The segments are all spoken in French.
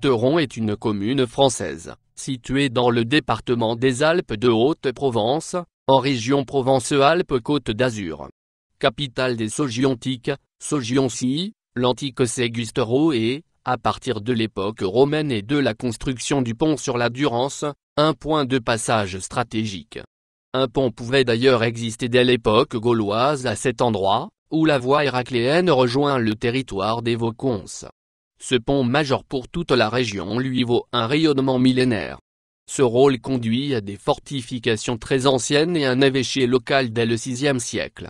Gusteron est une commune française, située dans le département des Alpes de Haute-Provence, en région Provence-Alpes-Côte d'Azur. Capitale des Sogiontiques, Sogionci, l'antique Ségustero est, à partir de l'époque romaine et de la construction du pont sur la Durance, un point de passage stratégique. Un pont pouvait d'ailleurs exister dès l'époque gauloise à cet endroit, où la voie héracléenne rejoint le territoire des Vaucons. Ce pont majeur pour toute la région lui vaut un rayonnement millénaire. Ce rôle conduit à des fortifications très anciennes et un évêché local dès le VIe siècle.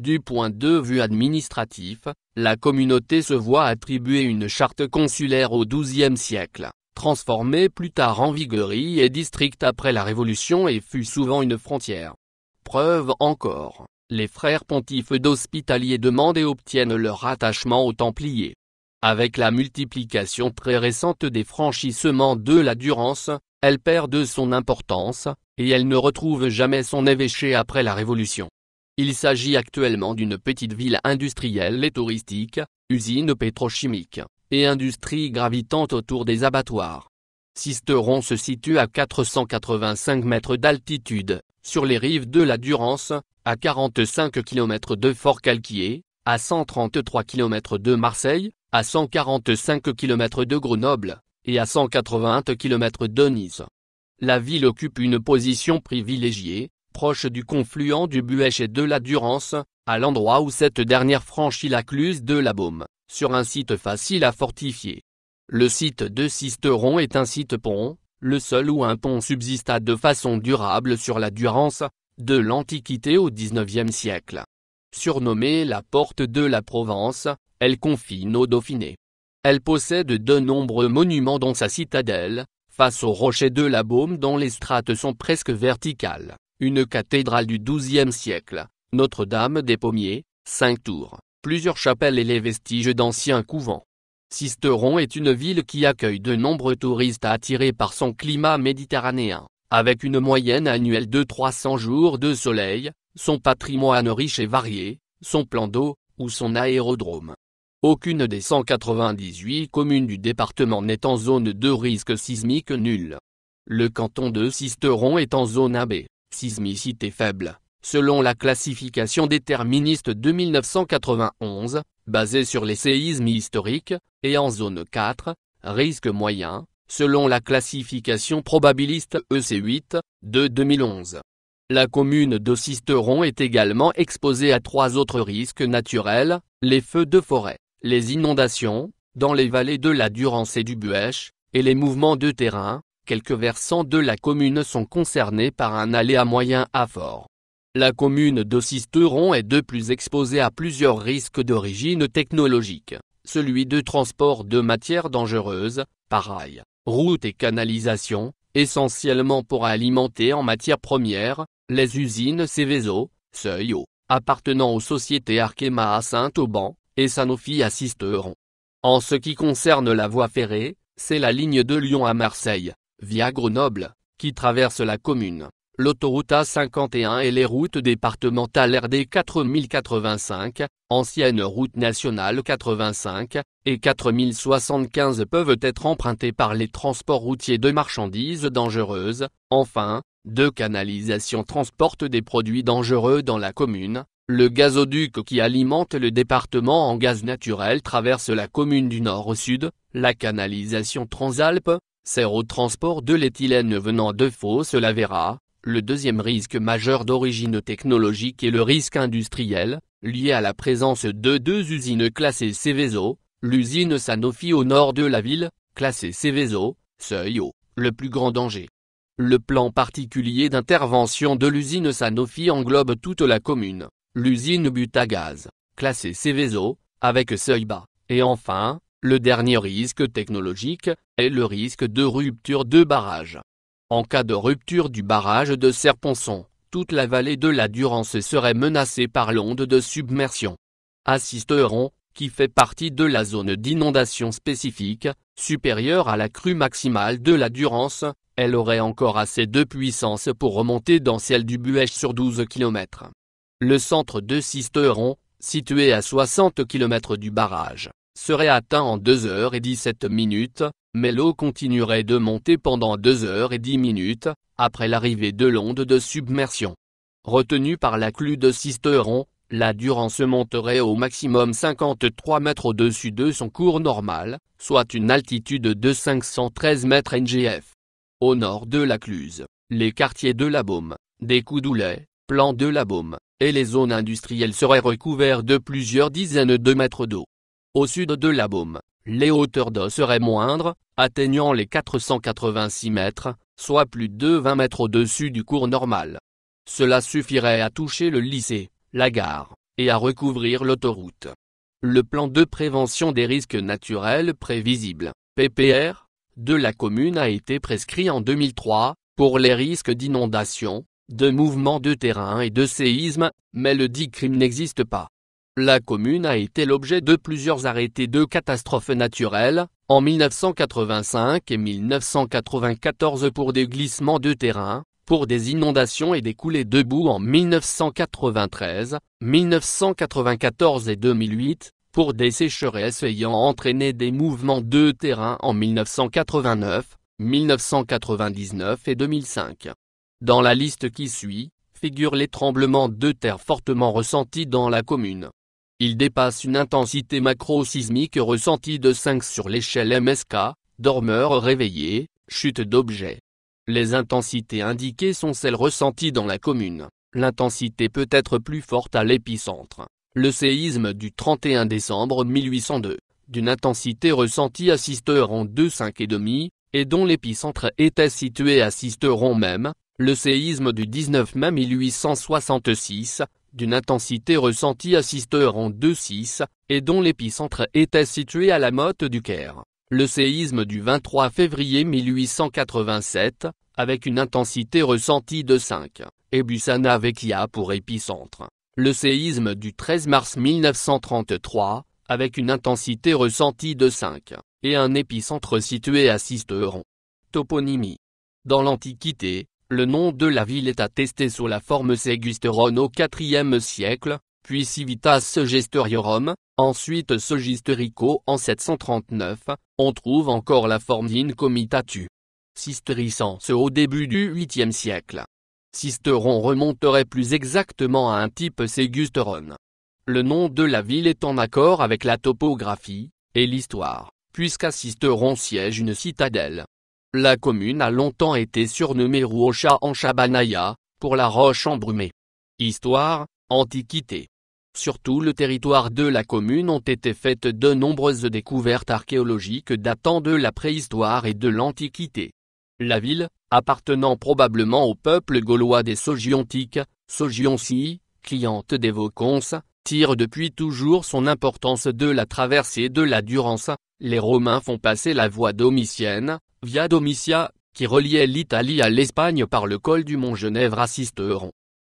Du point de vue administratif, la communauté se voit attribuer une charte consulaire au XIIe siècle, transformée plus tard en viguerie et district après la Révolution et fut souvent une frontière. Preuve encore, les frères pontifes d'hospitaliers demandent et obtiennent leur attachement aux Templiers. Avec la multiplication très récente des franchissements de la Durance, elle perd de son importance, et elle ne retrouve jamais son évêché après la Révolution. Il s'agit actuellement d'une petite ville industrielle et touristique, usine pétrochimique, et industrie gravitante autour des abattoirs. Sisteron se situe à 485 mètres d'altitude, sur les rives de la Durance, à 45 km de Fort-Calquier, à 133 km de Marseille, à 145 km de Grenoble, et à 180 km de Nice. La ville occupe une position privilégiée, proche du confluent du Buech et de la Durance, à l'endroit où cette dernière franchit la cluse de la Baume, sur un site facile à fortifier. Le site de Sisteron est un site pont, le seul où un pont subsista de façon durable sur la Durance, de l'Antiquité au XIXe siècle. Surnommé la Porte de la Provence, elle confine nos Dauphinés. Elle possède de nombreux monuments dont sa citadelle, face au rocher de la Baume dont les strates sont presque verticales, une cathédrale du XIIe siècle, Notre-Dame des Pommiers, cinq tours, plusieurs chapelles et les vestiges d'anciens couvents. Sisteron est une ville qui accueille de nombreux touristes attirés par son climat méditerranéen, avec une moyenne annuelle de 300 jours de soleil, son patrimoine riche et varié, son plan d'eau, ou son aérodrome aucune des 198 communes du département n'est en zone de risque sismique nul. Le canton de Sisteron est en zone AB, sismicité faible, selon la classification déterministe de 1991, basée sur les séismes historiques, et en zone 4, risque moyen, selon la classification probabiliste EC8, de 2011. La commune de Sisteron est également exposée à trois autres risques naturels, les feux de forêt, les inondations, dans les vallées de la Durance et du Buèche, et les mouvements de terrain, quelques versants de la commune sont concernés par un aléa moyen à fort. La commune de est de plus exposée à plusieurs risques d'origine technologique, celui de transport de matières dangereuses, pareil, route et canalisations, essentiellement pour alimenter en matières premières, les usines Céveso, Seuil appartenant aux sociétés Arkema à Saint-Auban, et Sanofi assisteront. En ce qui concerne la voie ferrée, c'est la ligne de Lyon à Marseille, via Grenoble, qui traverse la commune, l'autoroute A51 et les routes départementales RD 4085, ancienne route nationale 85, et 4075 peuvent être empruntées par les transports routiers de marchandises dangereuses, enfin, deux canalisations transportent des produits dangereux dans la commune, le gazoduc qui alimente le département en gaz naturel traverse la commune du nord au sud, la canalisation Transalpes, sert au transport de l'éthylène venant de Fosse la le deuxième risque majeur d'origine technologique est le risque industriel, lié à la présence de deux usines classées Céveso, l'usine Sanofi au nord de la ville, classée Céveso, seuil haut, le plus grand danger. Le plan particulier d'intervention de l'usine Sanofi englobe toute la commune l'usine Butagaz gaz, classée Céveso, avec seuil bas, et enfin, le dernier risque technologique, est le risque de rupture de barrage. En cas de rupture du barrage de Serponçon, toute la vallée de la Durance serait menacée par l'onde de submersion. Assisteron, qui fait partie de la zone d'inondation spécifique, supérieure à la crue maximale de la Durance, elle aurait encore assez de puissance pour remonter dans celle du Buèche sur 12 km. Le centre de Sisteron, situé à 60 km du barrage, serait atteint en 2h17 minutes, mais l'eau continuerait de monter pendant 2h10 minutes, après l'arrivée de l'onde de submersion. Retenue par la clue de Sisteron, la Durance monterait au maximum 53 mètres au-dessus de son cours normal, soit une altitude de 513 mètres NGF. Au nord de la Cluse, les quartiers de la Baume, des Coudoulets, Plan de la Baume, et les zones industrielles seraient recouvertes de plusieurs dizaines de mètres d'eau. Au sud de la Baume, les hauteurs d'eau seraient moindres, atteignant les 486 mètres, soit plus de 20 mètres au-dessus du cours normal. Cela suffirait à toucher le lycée, la gare, et à recouvrir l'autoroute. Le plan de prévention des risques naturels prévisibles, PPR, de la commune a été prescrit en 2003, pour les risques d'inondation, de mouvements de terrain et de séismes, mais le dit crime n'existe pas. La commune a été l'objet de plusieurs arrêtés de catastrophes naturelles, en 1985 et 1994 pour des glissements de terrain, pour des inondations et des coulées de boue en 1993, 1994 et 2008, pour des sécheresses ayant entraîné des mouvements de terrain en 1989, 1999 et 2005. Dans la liste qui suit, figurent les tremblements de terre fortement ressentis dans la commune. Ils dépassent une intensité macro-sismique ressentie de 5 sur l'échelle MSK, Dormeur réveillés, chute d'objets. Les intensités indiquées sont celles ressenties dans la commune. L'intensité peut être plus forte à l'épicentre. Le séisme du 31 décembre 1802, d'une intensité ressentie à Sisteron 2,5 et demi, et dont l'épicentre était situé à Sisteron même, le séisme du 19 mai 1866, d'une intensité ressentie à 2-6, et dont l'épicentre était situé à la motte du Caire. Le séisme du 23 février 1887, avec une intensité ressentie de 5, et Bussana Vecchia pour épicentre. Le séisme du 13 mars 1933, avec une intensité ressentie de 5, et un épicentre situé à Sisteron. Toponymie. Dans l'Antiquité, le nom de la ville est attesté sous la forme Ségusteron au IVe siècle, puis Civitas Ségesteriorum, ensuite Segisterico en 739, on trouve encore la forme d'incomitatu. Sisterissance au début du 8 siècle. Sisteron remonterait plus exactement à un type Ségusteron. Le nom de la ville est en accord avec la topographie, et l'histoire, puisqu'à Sisteron siège une citadelle. La commune a longtemps été surnommée Roucha en Chabanaya, pour la roche embrumée. Histoire, antiquité. Sur tout le territoire de la commune ont été faites de nombreuses découvertes archéologiques datant de la préhistoire et de l'Antiquité. La ville, appartenant probablement au peuple gaulois des Sogiontiques, Sogionci, cliente des Vaucons, tire depuis toujours son importance de la traversée de la Durance, les Romains font passer la voie domitienne, via Domitia, qui reliait l'Italie à l'Espagne par le col du mont Genève à Sisteron.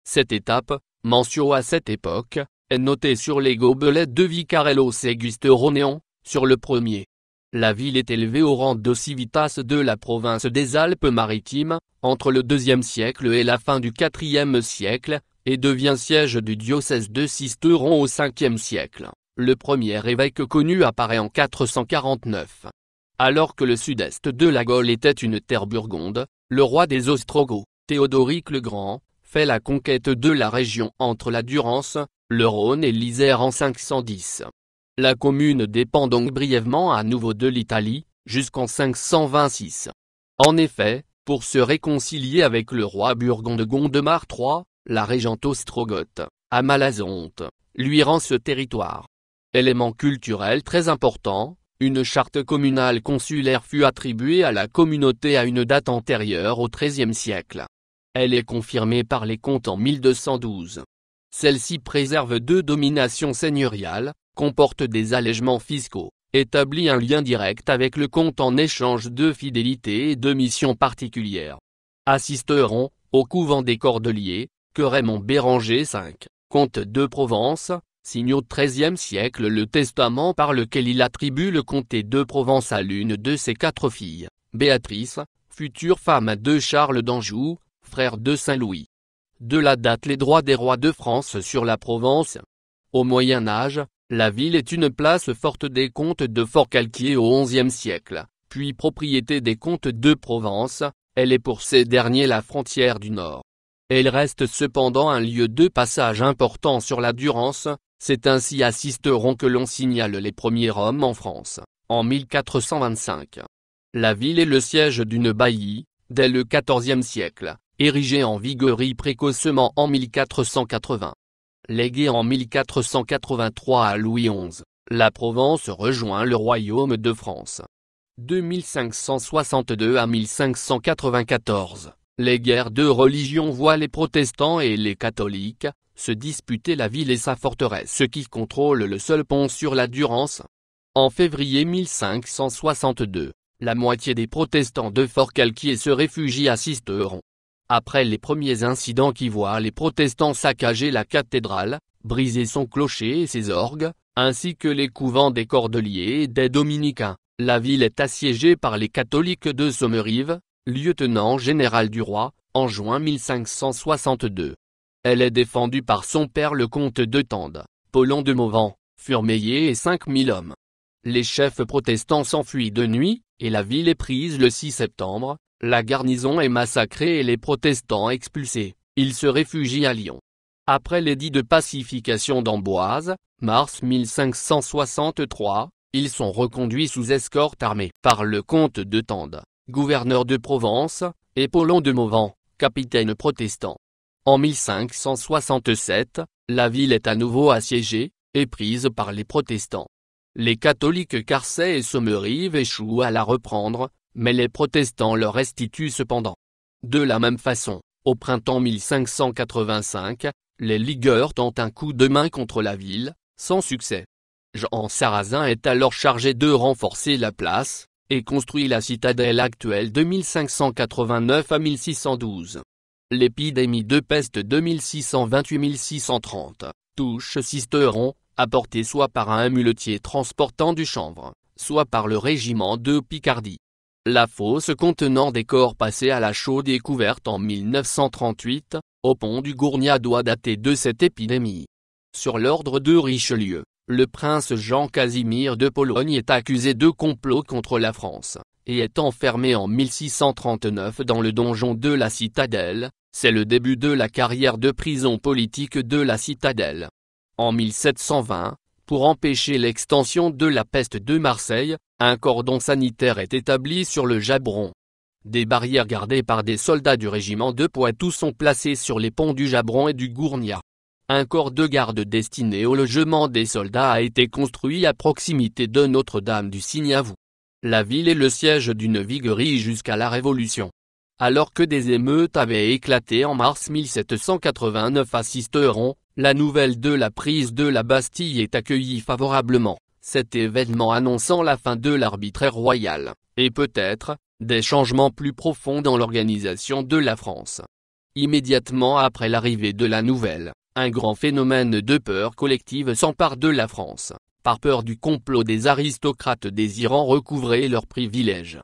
Cette étape, mention à cette époque, est notée sur les gobelets de Vicarello Ronéon, sur le premier. La ville est élevée au rang de civitas de la province des Alpes-Maritimes, entre le IIe siècle et la fin du IVe siècle, et devient siège du diocèse de Sisteron au Ve siècle. Le premier évêque connu apparaît en 449. Alors que le sud-est de la Gaule était une terre burgonde, le roi des Ostrogoths, Théodoric le Grand, fait la conquête de la région entre la Durance, le Rhône et l'Isère en 510. La commune dépend donc brièvement à nouveau de l'Italie, jusqu'en 526. En effet, pour se réconcilier avec le roi burgonde Gondemar III, la régente ostrogoth, Malazonte, lui rend ce territoire. Élément culturel très important, une charte communale consulaire fut attribuée à la communauté à une date antérieure au XIIIe siècle. Elle est confirmée par les comptes en 1212. Celle-ci préserve deux dominations seigneuriales, comporte des allègements fiscaux, établit un lien direct avec le comte en échange de fidélité et de missions particulières. Assisteront, au couvent des Cordeliers, que Raymond Béranger V, comte de Provence, signe au XIIIe siècle le testament par lequel il attribue le comté de Provence à l'une de ses quatre filles, Béatrice, future femme de Charles d'Anjou, frère de Saint-Louis. De la date les droits des rois de France sur la Provence. Au Moyen Âge, la ville est une place forte des comtes de Fort-Calquier au XIe siècle, puis propriété des comtes de Provence, elle est pour ces derniers la frontière du Nord. Elle reste cependant un lieu de passage important sur la Durance, c'est ainsi assisteront que l'on signale les premiers hommes en France, en 1425. La ville est le siège d'une baillie, dès le XIVe siècle, érigée en viguerie précocement en 1480. Léguée en 1483 à Louis XI, la Provence rejoint le royaume de France. 2562 à 1594. Les guerres de religion voient les protestants et les catholiques, se disputer la ville et sa forteresse qui contrôle le seul pont sur la Durance. En février 1562, la moitié des protestants de Fort Calquier se réfugient à Sisteron. Après les premiers incidents qui voient les protestants saccager la cathédrale, briser son clocher et ses orgues, ainsi que les couvents des Cordeliers et des Dominicains, la ville est assiégée par les catholiques de Sommerive, Lieutenant général du roi, en juin 1562. Elle est défendue par son père le comte de Tende, Paulon de Mauvan, furmeillé et 5000 hommes. Les chefs protestants s'enfuient de nuit, et la ville est prise le 6 septembre, la garnison est massacrée et les protestants expulsés, ils se réfugient à Lyon. Après l'édit de pacification d'Amboise, mars 1563, ils sont reconduits sous escorte armée par le comte de Tende gouverneur de Provence, et Paulon de Mauvent, capitaine protestant. En 1567, la ville est à nouveau assiégée, et prise par les protestants. Les catholiques Carcet et Sommerive échouent à la reprendre, mais les protestants le restituent cependant. De la même façon, au printemps 1585, les ligueurs tentent un coup de main contre la ville, sans succès. Jean Sarrazin est alors chargé de renforcer la place, et construit la citadelle actuelle de à 1612. L'épidémie de peste 2628-1630 touche Sisteron, apportée soit par un muletier transportant du chanvre, soit par le régiment de Picardie. La fosse contenant des corps passés à la chaux découverte en 1938, au pont du Gournia doit dater de cette épidémie. Sur l'ordre de Richelieu, le prince Jean-Casimir de Pologne est accusé de complot contre la France, et est enfermé en 1639 dans le donjon de la Citadelle, c'est le début de la carrière de prison politique de la Citadelle. En 1720, pour empêcher l'extension de la peste de Marseille, un cordon sanitaire est établi sur le Jabron. Des barrières gardées par des soldats du régiment de Poitou sont placées sur les ponts du Jabron et du Gournia. Un corps de garde destiné au logement des soldats a été construit à proximité de Notre-Dame du signavou La ville est le siège d'une viguerie jusqu'à la Révolution. Alors que des émeutes avaient éclaté en mars 1789 à Sisteron, la nouvelle de la prise de la Bastille est accueillie favorablement, cet événement annonçant la fin de l'arbitraire royal, et peut-être, des changements plus profonds dans l'organisation de la France. Immédiatement après l'arrivée de la nouvelle un grand phénomène de peur collective s'empare de la France, par peur du complot des aristocrates désirant recouvrer leurs privilèges.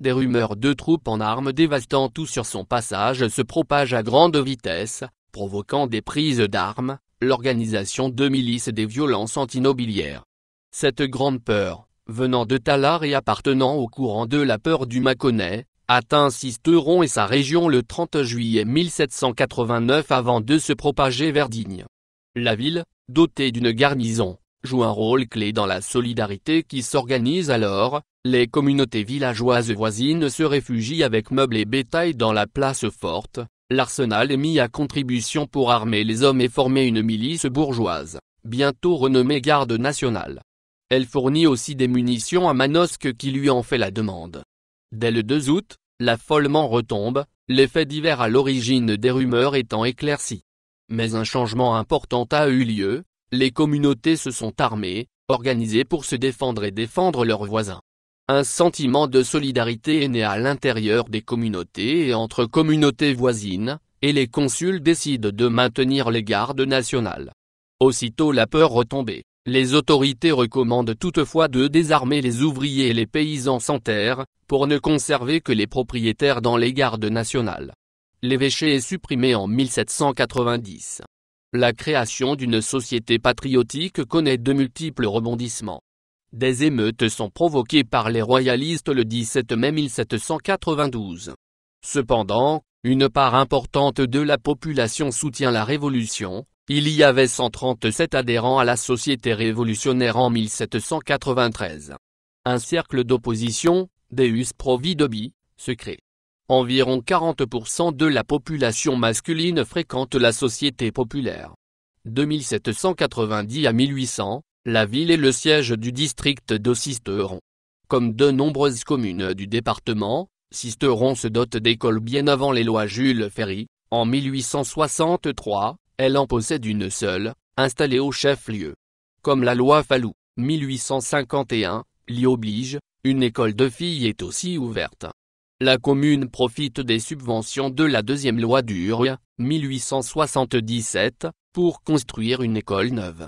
Des rumeurs de troupes en armes dévastant tout sur son passage se propagent à grande vitesse, provoquant des prises d'armes, l'organisation de milices et des violences antinobilières. Cette grande peur, venant de Talar et appartenant au courant de la peur du Mâconnais, atteint Sisteron et sa région le 30 juillet 1789 avant de se propager vers Digne. La ville, dotée d'une garnison, joue un rôle clé dans la solidarité qui s'organise alors, les communautés villageoises voisines se réfugient avec meubles et bétail dans la place forte, l'arsenal est mis à contribution pour armer les hommes et former une milice bourgeoise, bientôt renommée garde nationale. Elle fournit aussi des munitions à Manosque qui lui en fait la demande. Dès le 2 août, l'affolement retombe, les faits divers à l'origine des rumeurs étant éclaircis. Mais un changement important a eu lieu, les communautés se sont armées, organisées pour se défendre et défendre leurs voisins. Un sentiment de solidarité est né à l'intérieur des communautés et entre communautés voisines, et les consuls décident de maintenir les gardes nationales. Aussitôt la peur retombée. Les autorités recommandent toutefois de désarmer les ouvriers et les paysans sans terre, pour ne conserver que les propriétaires dans les gardes nationales. L'évêché est supprimé en 1790. La création d'une société patriotique connaît de multiples rebondissements. Des émeutes sont provoquées par les royalistes le 17 mai 1792. Cependant, une part importante de la population soutient la Révolution, il y avait 137 adhérents à la Société révolutionnaire en 1793. Un cercle d'opposition, Deus Providobi, se crée. Environ 40% de la population masculine fréquente la Société populaire. De 1790 à 1800, la ville est le siège du district de Sisteron. Comme de nombreuses communes du département, Sisteron se dote d'écoles bien avant les lois Jules Ferry, en 1863, elle en possède une seule, installée au chef-lieu. Comme la loi Fallou, 1851, l'y oblige, une école de filles est aussi ouverte. La commune profite des subventions de la deuxième loi Durue, 1877, pour construire une école neuve.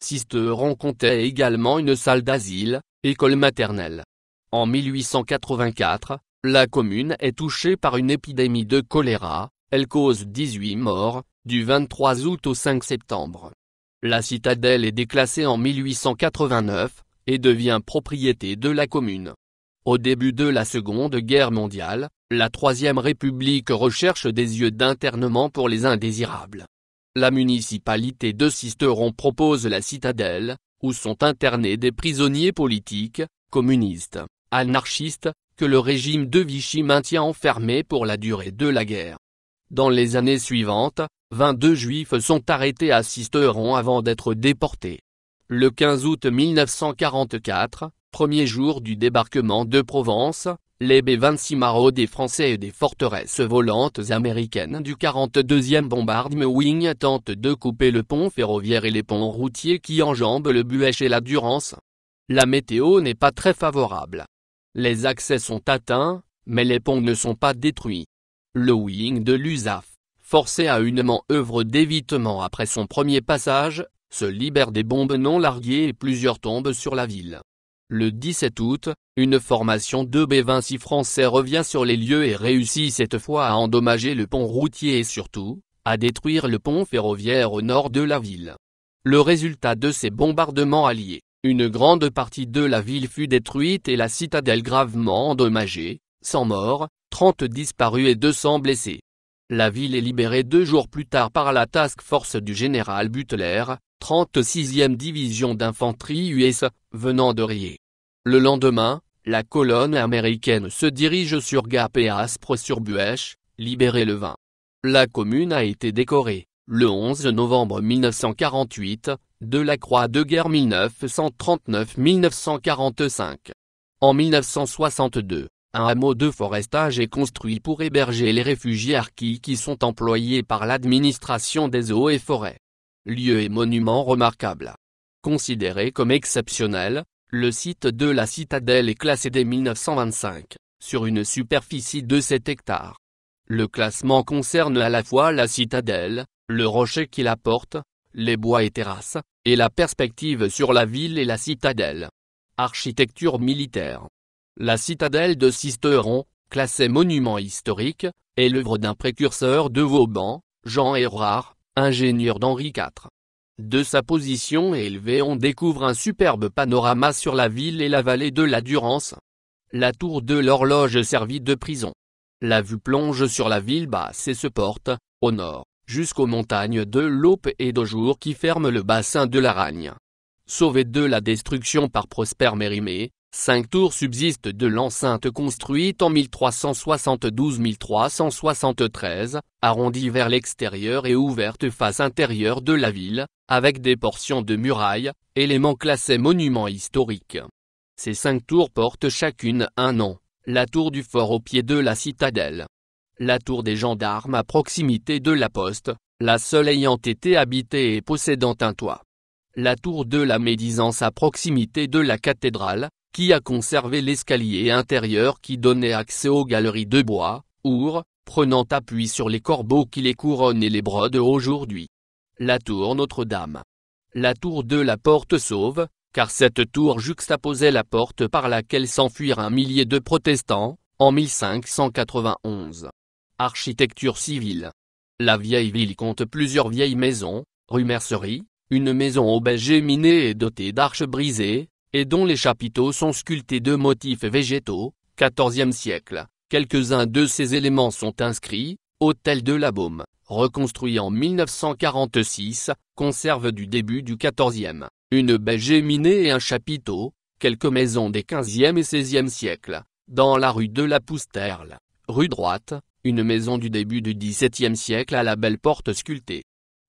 Sisteron comptait également une salle d'asile, école maternelle. En 1884, la commune est touchée par une épidémie de choléra, elle cause 18 morts, du 23 août au 5 septembre. La citadelle est déclassée en 1889, et devient propriété de la commune. Au début de la Seconde Guerre mondiale, la Troisième République recherche des yeux d'internement pour les indésirables. La municipalité de Sisteron propose la citadelle, où sont internés des prisonniers politiques, communistes, anarchistes, que le régime de Vichy maintient enfermés pour la durée de la guerre. Dans les années suivantes, 22 juifs sont arrêtés à Sisteron avant d'être déportés. Le 15 août 1944, premier jour du débarquement de Provence, les B-26 maraudent des Français et des forteresses volantes américaines du 42e bombardement Wing tentent de couper le pont ferroviaire et les ponts routiers qui enjambent le Buèche et la Durance. La météo n'est pas très favorable. Les accès sont atteints, mais les ponts ne sont pas détruits. Le Wing de l'USAF forcé à une manœuvre d'évitement après son premier passage, se libère des bombes non larguées et plusieurs tombent sur la ville. Le 17 août, une formation de B-26 français revient sur les lieux et réussit cette fois à endommager le pont routier et surtout, à détruire le pont ferroviaire au nord de la ville. Le résultat de ces bombardements alliés, une grande partie de la ville fut détruite et la citadelle gravement endommagée, 100 morts, 30 disparus et 200 blessés. La ville est libérée deux jours plus tard par la task force du général Butler, 36e division d'infanterie US, venant de Riez. Le lendemain, la colonne américaine se dirige sur Gap et Aspre sur buèche libérée le 20. La commune a été décorée, le 11 novembre 1948, de la Croix de guerre 1939-1945. En 1962, un hameau de forestage est construit pour héberger les réfugiés arquis qui sont employés par l'administration des eaux et forêts. Lieu et monument remarquable. Considéré comme exceptionnel, le site de la citadelle est classé dès 1925, sur une superficie de 7 hectares. Le classement concerne à la fois la citadelle, le rocher qui la porte, les bois et terrasses, et la perspective sur la ville et la citadelle. Architecture militaire. La citadelle de Sisteron, classée monument historique, est l'œuvre d'un précurseur de Vauban, Jean Hérard, ingénieur d'Henri IV. De sa position élevée on découvre un superbe panorama sur la ville et la vallée de la Durance. La tour de l'horloge servit de prison. La vue plonge sur la ville basse et se porte, au nord, jusqu'aux montagnes de l'Aupe et d'Aujour qui ferment le bassin de l'Aragne. Sauvé de la destruction par Prosper Mérimée, Cinq tours subsistent de l'enceinte construite en 1372-1373, arrondie vers l'extérieur et ouverte face intérieure de la ville, avec des portions de murailles, éléments classés monuments historiques. Ces cinq tours portent chacune un nom, la tour du fort au pied de la citadelle, la tour des gendarmes à proximité de la poste, la seule ayant été habitée et possédant un toit la tour de la médisance à proximité de la cathédrale, qui a conservé l'escalier intérieur qui donnait accès aux galeries de bois, Our, prenant appui sur les corbeaux qui les couronnent et les brodent aujourd'hui. La tour Notre-Dame. La tour de la Porte Sauve, car cette tour juxtaposait la porte par laquelle s'enfuirent un millier de protestants, en 1591. Architecture civile. La vieille ville compte plusieurs vieilles maisons, rue Mercerie, une maison au minée et dotée d'arches brisées, et dont les chapiteaux sont sculptés de motifs végétaux, 14e siècle. Quelques-uns de ces éléments sont inscrits, Hôtel de la Baume, reconstruit en 1946, conserve du début du XIVe, une baie géminée et un chapiteau, quelques maisons des 15e et 16e siècles, dans la rue de la Pousterle, rue droite, une maison du début du XVIIe siècle à la belle porte sculptée,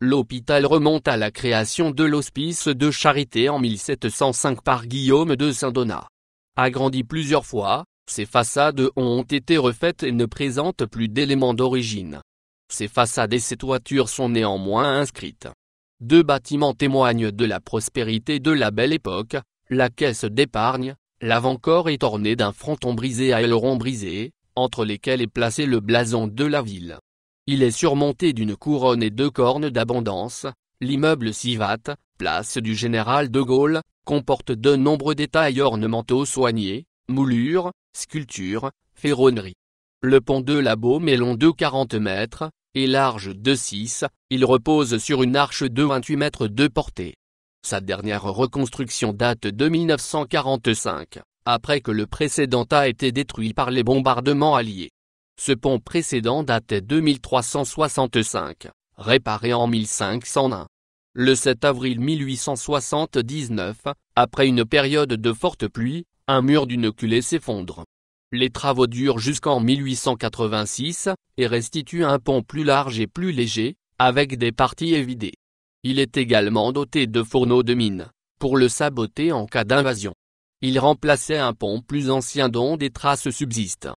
L'hôpital remonte à la création de l'hospice de charité en 1705 par Guillaume de Saint-Donat. Agrandi plusieurs fois, ses façades ont été refaites et ne présentent plus d'éléments d'origine. Ses façades et ses toitures sont néanmoins inscrites. Deux bâtiments témoignent de la prospérité de la belle époque, la caisse d'épargne, l'avant-corps est orné d'un fronton brisé à ailerons brisé, entre lesquels est placé le blason de la ville. Il est surmonté d'une couronne et deux cornes d'abondance, l'immeuble Sivat, place du général de Gaulle, comporte de nombreux détails ornementaux soignés, moulures, sculptures, ferronneries. Le pont de la Baume est long de 40 mètres, et large de 6, il repose sur une arche de 28 mètres de portée. Sa dernière reconstruction date de 1945, après que le précédent a été détruit par les bombardements alliés. Ce pont précédent datait 2365, réparé en 1501. Le 7 avril 1879, après une période de forte pluie, un mur d'une culée s'effondre. Les travaux durent jusqu'en 1886, et restituent un pont plus large et plus léger, avec des parties évidées. Il est également doté de fourneaux de mine, pour le saboter en cas d'invasion. Il remplaçait un pont plus ancien dont des traces subsistent.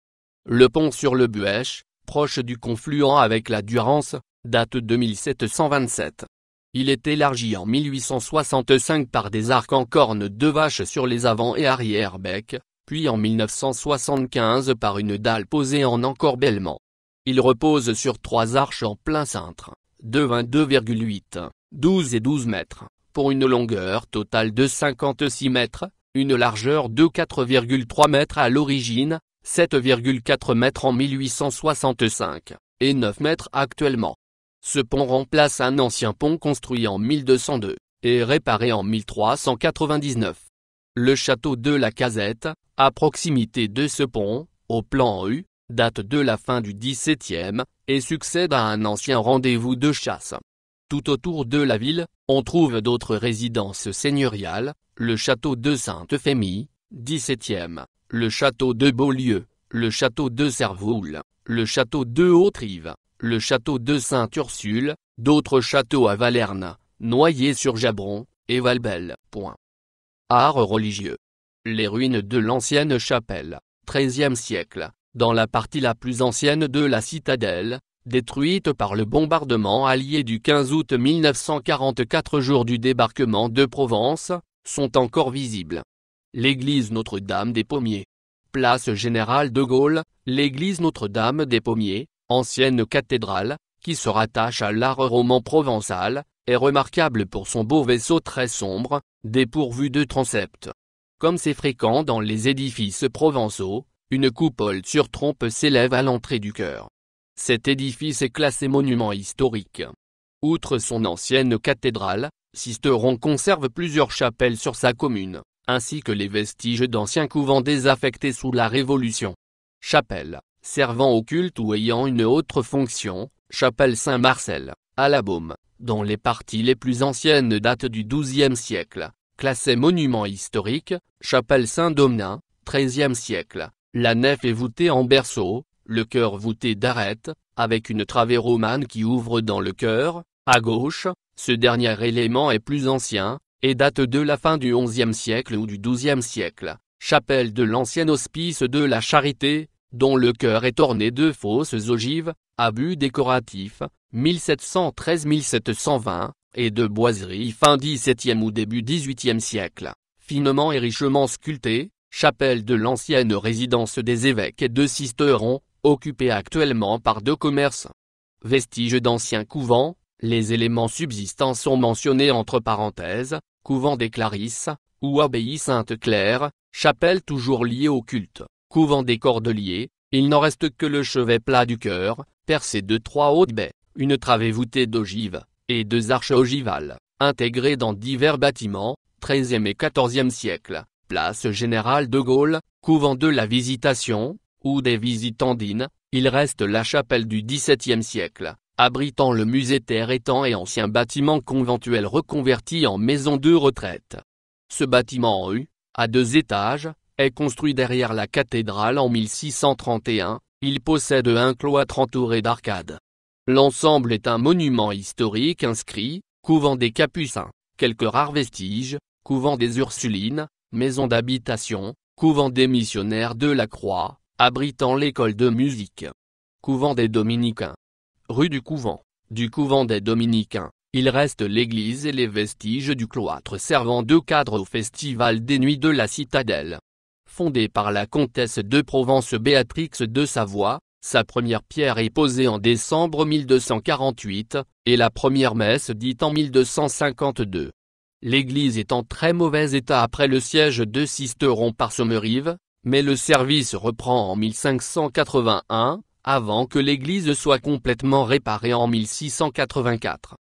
Le pont sur le Buèche, proche du confluent avec la Durance, date de 1727. Il est élargi en 1865 par des arcs en cornes de vache sur les avant et arrière becs, puis en 1975 par une dalle posée en encorbellement. Il repose sur trois arches en plein cintre, de 22,8, 12 et 12 mètres, pour une longueur totale de 56 mètres, une largeur de 4,3 mètres à l'origine, 7,4 mètres en 1865, et 9 mètres actuellement. Ce pont remplace un ancien pont construit en 1202, et réparé en 1399. Le château de la Casette, à proximité de ce pont, au plan U, date de la fin du XVIIe, et succède à un ancien rendez-vous de chasse. Tout autour de la ville, on trouve d'autres résidences seigneuriales, le château de Sainte-Fémie, 17 le château de Beaulieu, le château de Servoul, le château de haute le château de saint ursule d'autres châteaux à Valerne, Noyer-sur-Jabron, et Valbel. Art religieux. Les ruines de l'ancienne chapelle, XIIIe siècle, dans la partie la plus ancienne de la citadelle, détruite par le bombardement allié du 15 août 1944 jour du débarquement de Provence, sont encore visibles l'église Notre-Dame des Pommiers. Place Générale de Gaulle, l'église Notre-Dame des Pommiers, ancienne cathédrale, qui se rattache à l'art roman provençal, est remarquable pour son beau vaisseau très sombre, dépourvu de transept. Comme c'est fréquent dans les édifices provençaux, une coupole sur trompe s'élève à l'entrée du chœur. Cet édifice est classé monument historique. Outre son ancienne cathédrale, Sisteron conserve plusieurs chapelles sur sa commune ainsi que les vestiges d'anciens couvents désaffectés sous la Révolution. Chapelle, servant au culte ou ayant une autre fonction, chapelle Saint-Marcel, à la Baume, dont les parties les plus anciennes datent du XIIe siècle, classée monument historique, chapelle Saint-Domenin, XIIIe siècle. La nef est voûtée en berceau, le cœur voûté d'arête, avec une travée romane qui ouvre dans le cœur, à gauche, ce dernier élément est plus ancien, et date de la fin du XIe siècle ou du XIIe siècle, chapelle de l'ancien hospice de la Charité, dont le cœur est orné de fausses ogives, à but décoratif, 1713-1720, et de boiseries fin XVIIe ou début XVIIIe siècle, finement et richement sculptées, chapelle de l'ancienne résidence des évêques et de Sisteron, occupée actuellement par deux commerces. Vestiges d'anciens couvents, les éléments subsistants sont mentionnés entre parenthèses, couvent des Clarisses, ou abbaye Sainte-Claire, chapelle toujours liée au culte, couvent des Cordeliers, il n'en reste que le chevet plat du cœur, percé de trois hautes baies, une travée voûtée d'ogives, et deux arches ogivales, intégrées dans divers bâtiments, 13e et 14e siècle, place générale de Gaulle, couvent de la Visitation, ou des Visitandines, il reste la chapelle du XVIIe siècle, abritant le musée terre étang et ancien bâtiment conventuel reconverti en maison de retraite. Ce bâtiment en U, à deux étages, est construit derrière la cathédrale en 1631, il possède un cloître entouré d'arcades. L'ensemble est un monument historique inscrit, couvent des Capucins, quelques rares vestiges, couvent des Ursulines, maison d'habitation, couvent des missionnaires de la Croix, abritant l'école de musique. Couvent des Dominicains rue du couvent. Du couvent des Dominicains, il reste l'église et les vestiges du cloître servant de cadre au Festival des Nuits de la Citadelle. Fondée par la comtesse de Provence Béatrix de Savoie, sa première pierre est posée en décembre 1248, et la première messe dite en 1252. L'église est en très mauvais état après le siège de Sisteron par Sommerive, mais le service reprend en 1581, avant que l'église soit complètement réparée en 1684.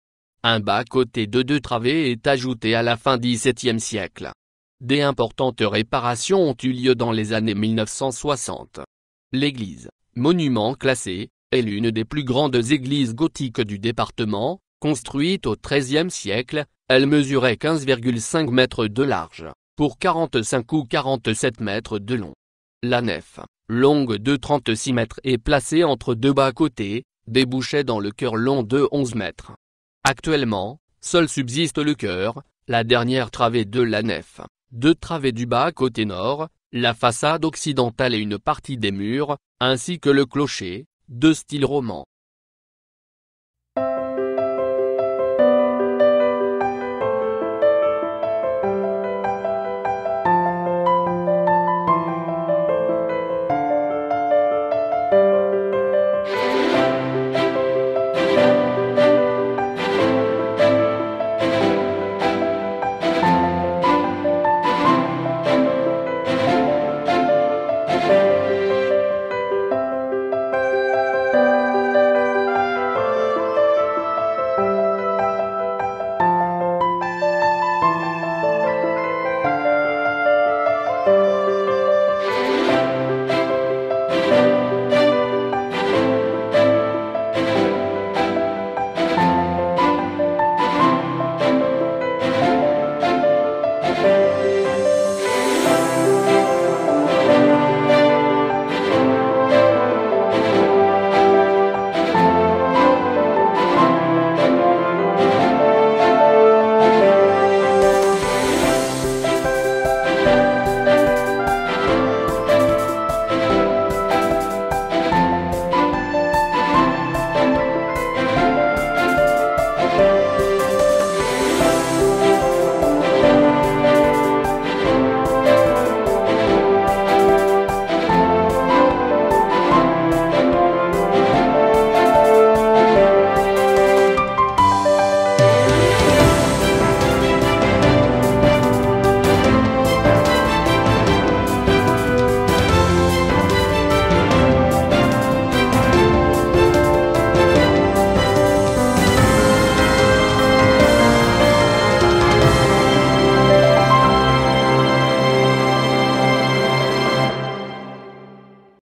Un bas-côté de deux travées est ajouté à la fin XVIIe siècle. Des importantes réparations ont eu lieu dans les années 1960. L'église, monument classé, est l'une des plus grandes églises gothiques du département, construite au XIIIe siècle, elle mesurait 15,5 mètres de large, pour 45 ou 47 mètres de long. La nef, longue de 36 mètres et placée entre deux bas-côtés, débouchait dans le cœur long de 11 mètres. Actuellement, seul subsiste le cœur, la dernière travée de la nef, deux travées du bas-côté nord, la façade occidentale et une partie des murs, ainsi que le clocher, de style roman.